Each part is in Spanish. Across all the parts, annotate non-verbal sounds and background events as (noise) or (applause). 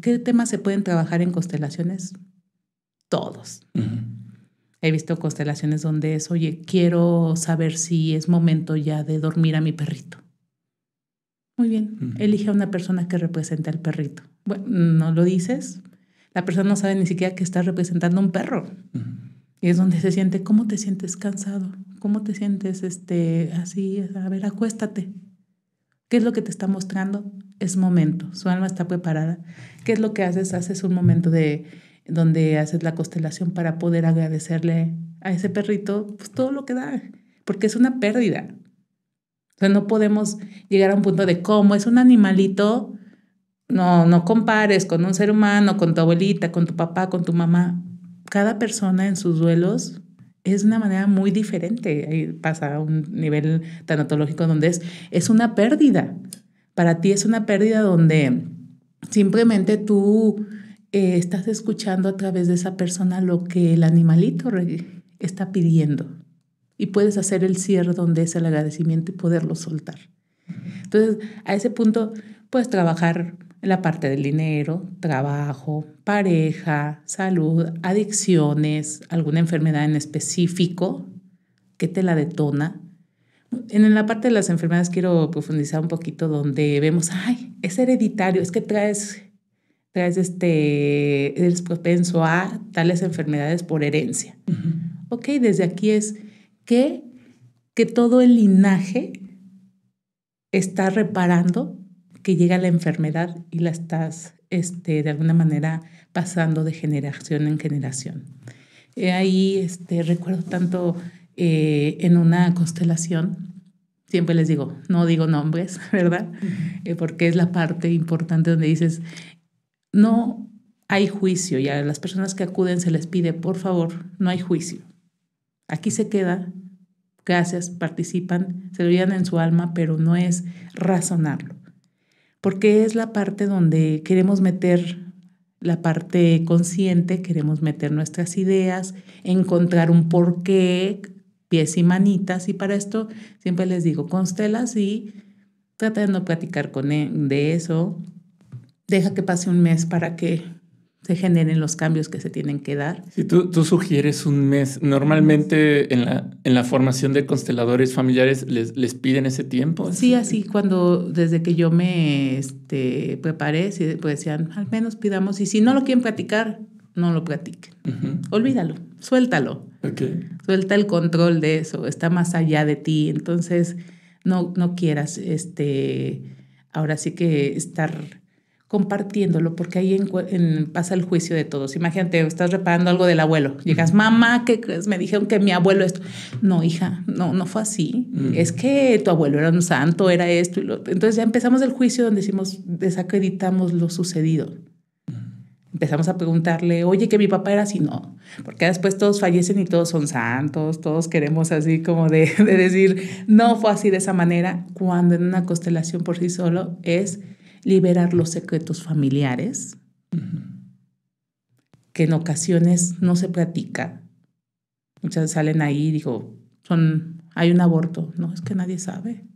¿Qué temas se pueden trabajar en constelaciones? Todos. He visto constelaciones donde es, oye, quiero saber si es momento ya de dormir a mi perrito. Muy bien, elige a una persona que represente al perrito. Bueno, no lo dices, la persona no sabe ni siquiera que está representando un perro. Y es donde se siente, ¿cómo te sientes cansado? ¿Cómo te sientes este, así? A ver, acuéstate. ¿Qué es lo que te está mostrando? Es momento, su alma está preparada. ¿Qué es lo que haces? Haces un momento de donde haces la constelación para poder agradecerle a ese perrito pues, todo lo que da, porque es una pérdida. O sea, no podemos llegar a un punto de cómo es un animalito, no, no compares con un ser humano, con tu abuelita, con tu papá, con tu mamá. Cada persona en sus duelos es una manera muy diferente. Ahí pasa a un nivel tanatológico donde es, es una pérdida. Para ti es una pérdida donde simplemente tú eh, estás escuchando a través de esa persona lo que el animalito está pidiendo. Y puedes hacer el cierre donde es el agradecimiento y poderlo soltar. Entonces, a ese punto, puedes trabajar la parte del dinero, trabajo, pareja, salud, adicciones, alguna enfermedad en específico que te la detona. En la parte de las enfermedades quiero profundizar un poquito donde vemos, ay, es hereditario, es que traes, traes este, propenso a tales enfermedades por herencia. Ok, desde aquí es que, que todo el linaje está reparando que llega la enfermedad y la estás este, de alguna manera pasando de generación en generación. ahí este, recuerdo tanto eh, en una constelación, siempre les digo, no digo nombres, (laughs) ¿verdad? Eh, porque es la parte importante donde dices, no hay juicio y a las personas que acuden se les pide, por favor, no hay juicio. Aquí se queda, gracias, participan, se lo en su alma, pero no es razonarlo porque es la parte donde queremos meter la parte consciente, queremos meter nuestras ideas, encontrar un porqué, pies y manitas, y para esto siempre les digo, constela y trata de no platicar con él e, de eso, deja que pase un mes para que se generen los cambios que se tienen que dar. Si tú, tú, sugieres un mes, normalmente en la, en la formación de consteladores familiares les, les piden ese tiempo. Sí, así cuando desde que yo me este, preparé, pues decían, al menos pidamos, y si no lo quieren practicar, no lo practiquen. Olvídalo, suéltalo. Okay. Suelta el control de eso, está más allá de ti, entonces no, no quieras, este, ahora sí que estar compartiéndolo, porque ahí pasa el juicio de todos. Imagínate, estás reparando algo del abuelo. Llegas, mamá, ¿qué Me dijeron que mi abuelo esto. No, hija, no, no fue así. Mm. Es que tu abuelo era un santo, era esto y lo Entonces ya empezamos el juicio donde decimos, desacreditamos lo sucedido. Mm. Empezamos a preguntarle, oye, que mi papá era así, no, porque después todos fallecen y todos son santos, todos queremos así como de, de decir, no fue así de esa manera, cuando en una constelación por sí solo es liberar los secretos familiares, que en ocasiones no se practica Muchas salen ahí y digo, son, hay un aborto, no es que nadie sabe.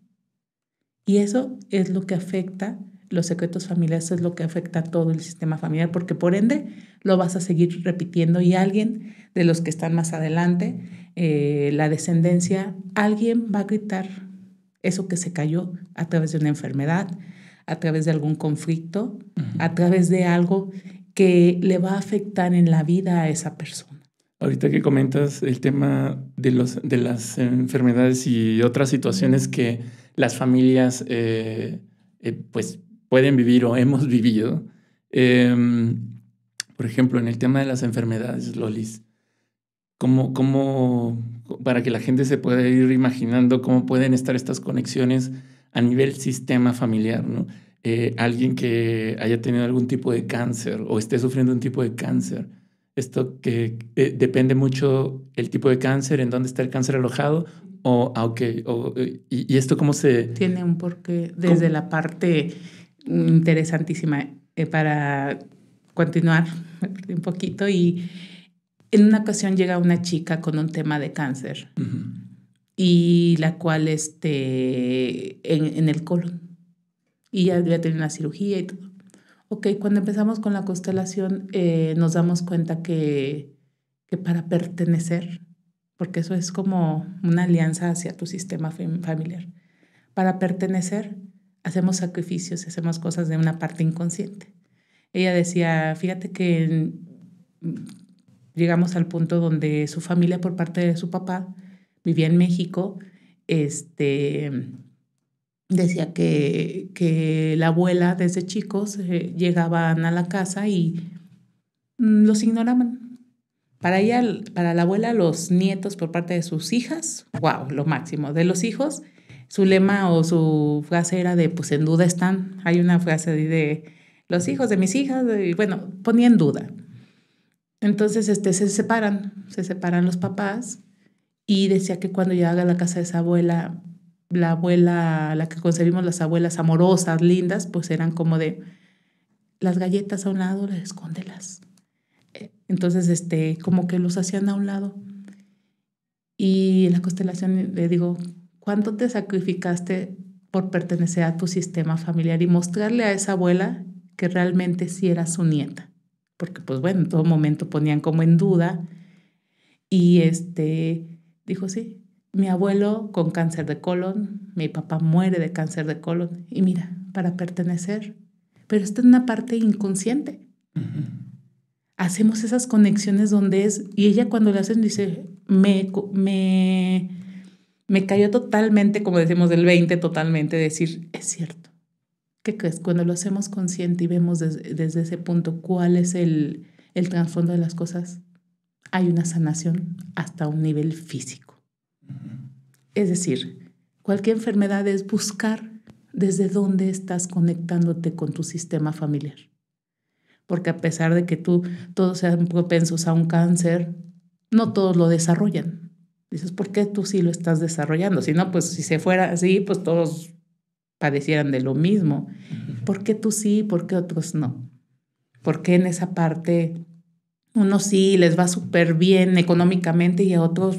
Y eso es lo que afecta, los secretos familiares es lo que afecta a todo el sistema familiar, porque por ende lo vas a seguir repitiendo y alguien de los que están más adelante, eh, la descendencia, alguien va a gritar eso que se cayó a través de una enfermedad, a través de algún conflicto, a través de algo que le va a afectar en la vida a esa persona. Ahorita que comentas el tema de, los, de las enfermedades y otras situaciones que las familias eh, eh, pues pueden vivir o hemos (laughs) vivido, em, por ejemplo, en el tema de las enfermedades, Lolis, ¿cómo, cómo, para que la gente se pueda ir imaginando cómo pueden estar estas conexiones a nivel sistema familiar, ¿no? Eh, alguien que haya tenido algún tipo de cáncer o esté sufriendo un tipo de cáncer. Esto que eh, depende mucho el tipo de cáncer, en dónde está el cáncer alojado o, ah, eh, y, esto cómo se... Tiene un porqué desde la parte interesantísima para continuar (laughs) un poquito y en una ocasión llega una chica con un tema de cáncer y la cual este, en, en el colon. Y ya había tenido una cirugía y todo. Ok, cuando empezamos con la constelación eh, nos damos cuenta que, que para pertenecer, porque eso es como una alianza hacia tu sistema familiar, para pertenecer hacemos sacrificios, hacemos cosas de una parte inconsciente. Ella decía, fíjate que llegamos al punto donde su familia por parte de su papá, vivía en México, este, decía que, que la abuela desde chicos llegaban a la casa y mm, los ignoraban. Para ella, para la abuela, los nietos por parte de sus hijas, wow, lo máximo. De los hijos, su lema o su frase era de, pues en duda están. Hay una frase de, de los hijos de mis hijas, y bueno, ponía en duda. Entonces, este, se separan, se separan los papás y decía que cuando llegaba a la casa de esa abuela, la abuela, la que concebimos las abuelas amorosas, lindas, pues eran como de las galletas a un lado, las escóndelas. Entonces, este, como que los hacían a un lado. Y la constelación le digo, ¿cuánto te sacrificaste por pertenecer a tu sistema familiar y mostrarle a esa abuela que realmente sí era su nieta? Porque, pues bueno, en todo momento ponían como en duda. Y este, Dijo, sí, mi abuelo con cáncer de colon, mi papá muere de cáncer de colon, y mira, para pertenecer. Pero esta es una parte inconsciente. Hacemos esas conexiones donde es, y ella cuando le hacen dice, me, me, cayó totalmente, como decimos, del 20, totalmente, decir, es cierto. ¿Qué crees? Cuando lo hacemos consciente y vemos desde ese punto cuál es el, el trasfondo de las cosas, hay una sanación hasta un nivel físico. Es decir, cualquier enfermedad es buscar desde dónde estás conectándote con tu sistema familiar. Porque a pesar de que tú todos sean propensos a un cáncer, no todos lo desarrollan. Dices, ¿por qué tú sí lo estás desarrollando? Si no, pues si se fuera así, pues todos padecieran de lo mismo. ¿Por qué tú sí? ¿Por qué otros no? ¿Por qué en esa parte unos sí les va súper bien económicamente y a otros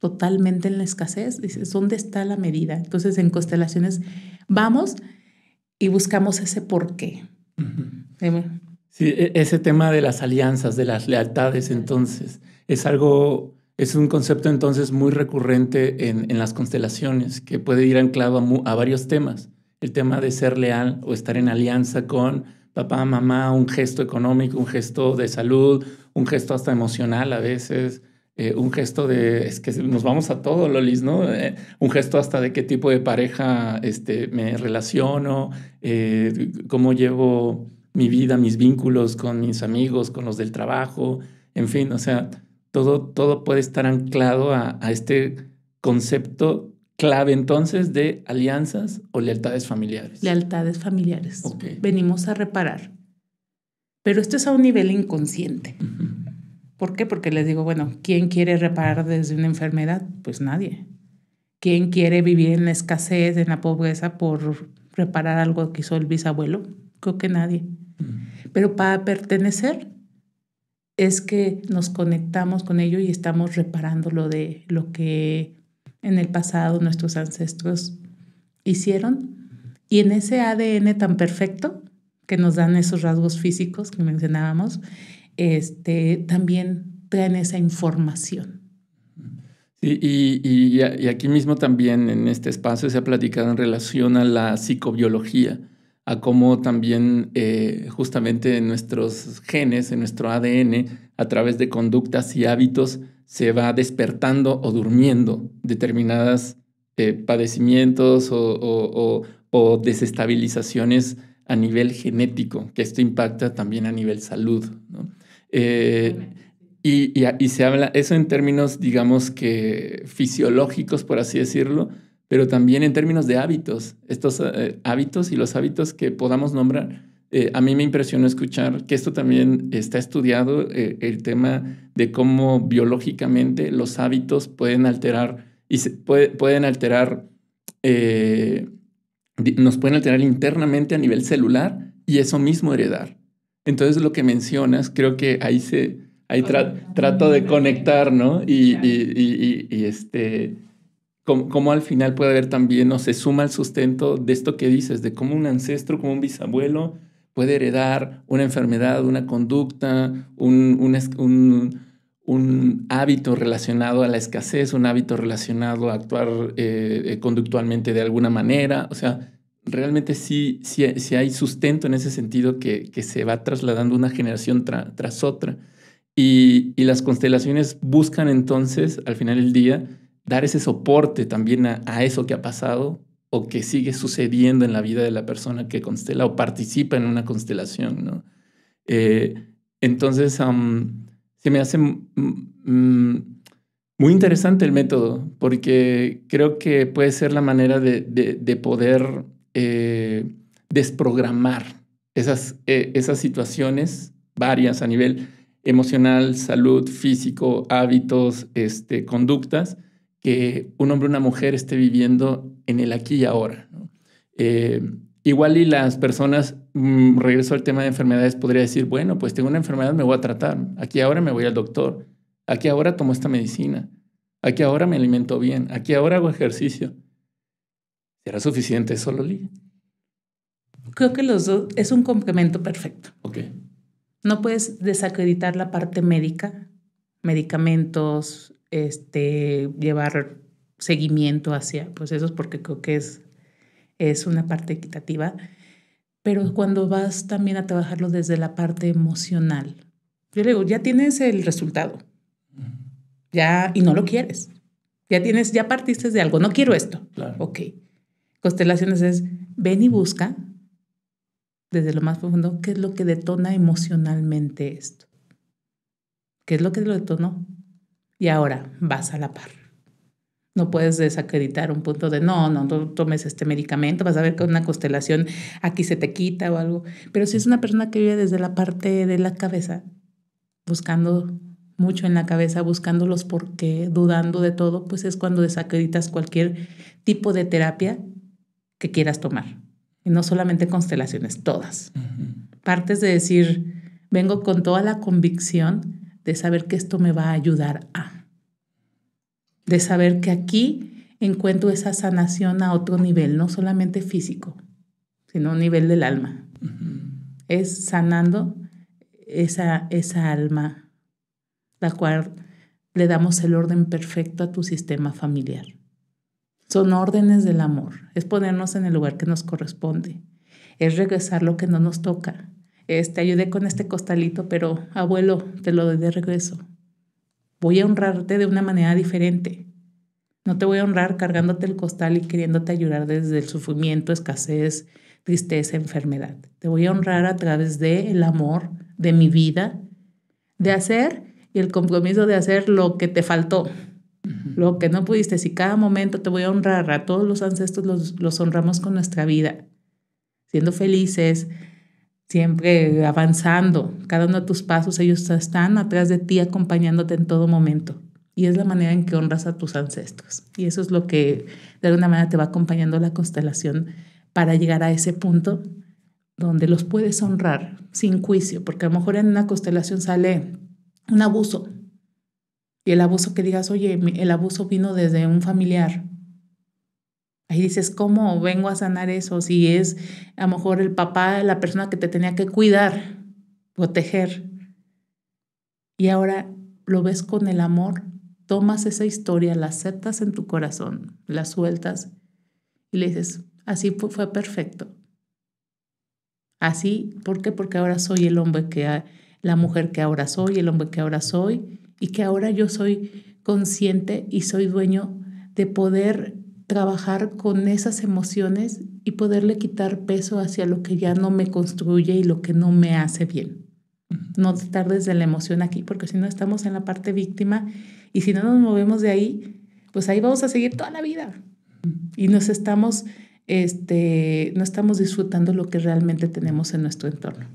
totalmente en la escasez. Dices, ¿dónde está la medida? Entonces, en constelaciones vamos y buscamos ese por qué. Eh, sí, e, ese tema de las alianzas, de las lealtades, entonces, es algo, es un concepto entonces muy recurrente en, en las constelaciones, que puede ir anclado a varios temas. El tema de ser leal o estar en alianza con papá, mamá, un gesto económico, un gesto de salud, un gesto hasta emocional a veces, eh, un gesto de, es que nos vamos a todo, Lolis, ¿no? Eh, un gesto hasta de qué tipo de pareja este, me relaciono, eh, cómo llevo mi vida, mis vínculos con mis amigos, con los del trabajo, en fin, o sea, todo, todo puede estar anclado a, a este concepto clave entonces de alianzas o lealtades familiares. Lealtades familiares. Venimos a reparar. Pero esto es a un nivel inconsciente. ¿Por qué? Porque les digo, bueno, ¿quién quiere reparar desde una enfermedad? Pues nadie. ¿Quién quiere vivir en la escasez, en la pobreza por reparar algo que hizo el bisabuelo? Creo que nadie. Pero para pertenecer es que nos conectamos con ello y estamos reparando lo de lo que en el pasado nuestros ancestros hicieron. Y en ese ADN tan perfecto que nos dan esos rasgos físicos que mencionábamos, este, también traen esa información. Sí, y, aquí mismo también en este espacio se ha platicado en relación a la psicobiología, a cómo también eh, justamente en nuestros genes, en nuestro ADN, a través de conductas y hábitos, se va despertando o durmiendo determinadas eh, padecimientos o, desestabilizaciones a nivel genético, que esto impacta también a nivel salud. Eh, y, se habla eso en términos, digamos que fisiológicos, por así decirlo, pero también en términos de hábitos, estos eh, hábitos y los hábitos que podamos nombrar eh, a mí me impresionó escuchar que esto también está estudiado, eh, el tema de cómo biológicamente los hábitos pueden alterar y pueden alterar, eh, nos pueden alterar internamente a nivel celular y eso mismo heredar. Entonces lo que mencionas, creo que ahí se, ahí trato de conectar, ¿no? Y, este, cómo, al final puede haber también, no se suma el sustento de esto que dices, de cómo un ancestro, como un bisabuelo, puede heredar una enfermedad, una conducta, un, hábito relacionado a la escasez, un hábito relacionado a actuar eh, conductualmente de alguna manera. O sea, realmente sí, hay sustento en ese sentido que, se va trasladando una generación tras otra. Y, las constelaciones buscan entonces, al final del día, dar ese soporte también a eso que ha pasado o que sigue sucediendo en la vida de la persona que constela o participa en una constelación, eh, entonces, se me hace mm, muy interesante el método, porque creo que puede ser la manera de, poder eh, desprogramar eh, esas, situaciones varias a nivel emocional, salud, físico, hábitos, este, conductas, que un hombre o una mujer esté viviendo en el aquí y ahora. Eh, igual y las personas, mm, regreso al tema de enfermedades, podría decir, bueno, pues tengo una enfermedad, me voy a tratar. Aquí ahora me voy al doctor. Aquí ahora tomo esta medicina. Aquí ahora me alimento bien. Aquí ahora hago ejercicio. ¿Será suficiente solo Lili? Creo que los dos es un complemento perfecto. Ok. No puedes desacreditar la parte médica, medicamentos, este, llevar seguimiento hacia es pues, porque creo que es, es una parte equitativa. Pero cuando vas también a trabajarlo desde la parte emocional, yo le digo, ya tienes el resultado, ya, y no lo quieres. Ya tienes, ya partiste de algo, no quiero esto. Claro. Ok. Constelaciones es, ven y busca desde lo más profundo qué es lo que detona emocionalmente esto. ¿Qué es lo que lo detonó? y ahora vas a la par. No puedes desacreditar un punto de no, no, tomes este medicamento, vas a ver que una constelación aquí se te quita o algo. Pero si es una persona que vive desde la parte de la cabeza, buscando mucho en la cabeza, buscando los por qué, dudando de todo, pues es cuando desacreditas cualquier tipo de terapia que quieras tomar. Y no solamente constelaciones, todas. Partes de decir, vengo con toda la convicción de saber que esto me va a ayudar a de saber que aquí encuentro esa sanación a otro nivel, no solamente físico, sino a nivel del alma. Es sanando esa, esa alma, la cual le damos el orden perfecto a tu sistema familiar. Son órdenes del amor, es ponernos en el lugar que nos corresponde, es regresar lo que no nos toca, te este, ayudé con este costalito, pero abuelo, te lo doy de regreso. Voy a honrarte de una manera diferente. No te voy a honrar cargándote el costal y queriéndote ayudar desde el sufrimiento, escasez, tristeza, enfermedad. Te voy a honrar a través del amor, de mi vida, de hacer y el compromiso de hacer lo que te faltó, lo que no pudiste. Si cada momento te voy a honrar, a todos los ancestros los honramos con nuestra vida, siendo felices, siempre avanzando. Cada uno de tus pasos, ellos están atrás de ti acompañándote en todo momento. Y es la manera en que honras a tus ancestros. Y eso es lo que de alguna manera te va acompañando la constelación para llegar a ese punto donde los puedes honrar sin juicio, porque a lo mejor en una constelación sale un abuso. Y el abuso que digas, oye, el abuso vino desde un familiar, y dices, ¿cómo vengo a sanar eso? Si es a lo mejor el papá, la persona que te tenía que cuidar, proteger. Y ahora lo ves con el amor, tomas esa historia, la aceptas en tu corazón, la sueltas y le dices, así fue, fue perfecto. Así, ¿por qué? Porque ahora soy el hombre que, la mujer que ahora soy, el hombre que ahora soy, y que ahora yo soy consciente y soy dueño de poder trabajar con esas emociones y poderle quitar peso hacia lo que ya no me construye y lo que no me hace bien. No estar desde la emoción aquí, porque si no estamos en la parte víctima y si no nos movemos de ahí, pues ahí vamos a seguir toda la vida. Y nos estamos, este, no estamos disfrutando lo que realmente tenemos en nuestro entorno.